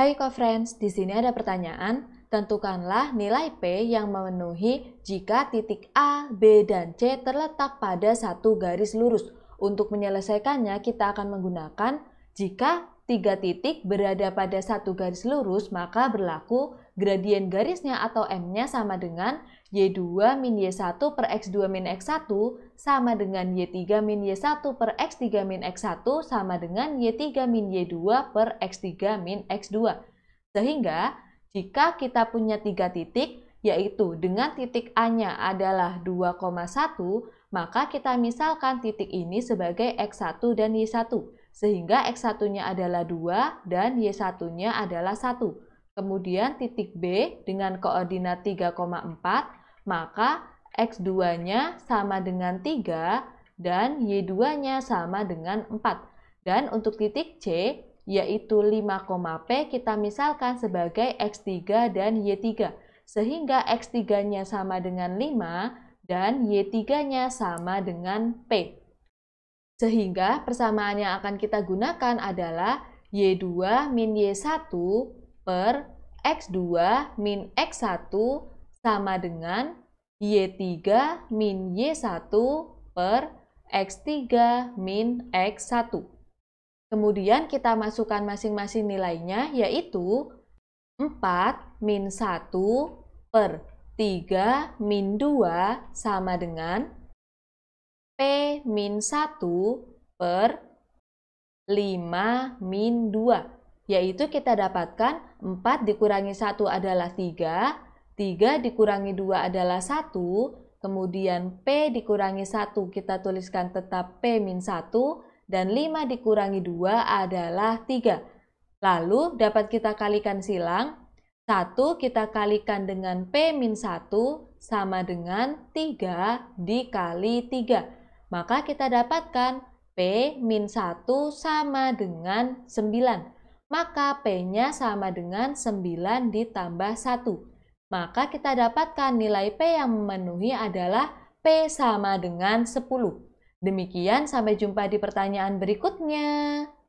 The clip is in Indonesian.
Hai co-friends, di sini ada pertanyaan. Tentukanlah nilai P yang memenuhi jika titik A, B, dan C terletak pada satu garis lurus. Untuk menyelesaikannya, kita akan menggunakan jika tiga titik berada pada satu garis lurus, maka berlaku gradien garisnya atau M-nya sama dengan Y2 min Y1 per X2 min X1 sama dengan Y3 min Y1 per X3 min X1 sama dengan Y3 min Y2 per X3 min X2. Sehingga, jika kita punya tiga titik, yaitu dengan titik A-nya adalah 2,1, maka kita misalkan titik ini sebagai X1 dan Y1, sehingga X1-nya adalah 2 dan Y1-nya adalah 1. Kemudian titik B dengan koordinat 3,4, maka X2-nya sama dengan 3 dan Y2-nya sama dengan 4. Dan untuk titik C, yaitu 5,P kita misalkan sebagai X3 dan Y3, sehingga X3-nya sama dengan 5 dan Y3-nya sama dengan P. Sehingga persamaan yang akan kita gunakan adalah Y2 min Y1 per X2 min X1 sama dengan Y3 min Y1 per X3 min X1. Kemudian kita masukkan masing-masing nilainya, yaitu 4 min 1 per 3 min 2 sama dengan P min 1 per 5 min 2, yaitu kita dapatkan 4 dikurangi 1 adalah 3, 3 dikurangi 2 adalah 1, kemudian P dikurangi 1 kita tuliskan tetap P min 1, dan 5 dikurangi 2 adalah 3. Lalu dapat kita kalikan silang. 1 kita kalikan dengan P 1 sama dengan 3 dikali 3. Maka kita dapatkan P 1 sama dengan 9. Maka P-nya sama dengan 9 ditambah 1. Maka kita dapatkan nilai P yang memenuhi adalah P sama dengan 10. Demikian sampai jumpa di pertanyaan berikutnya.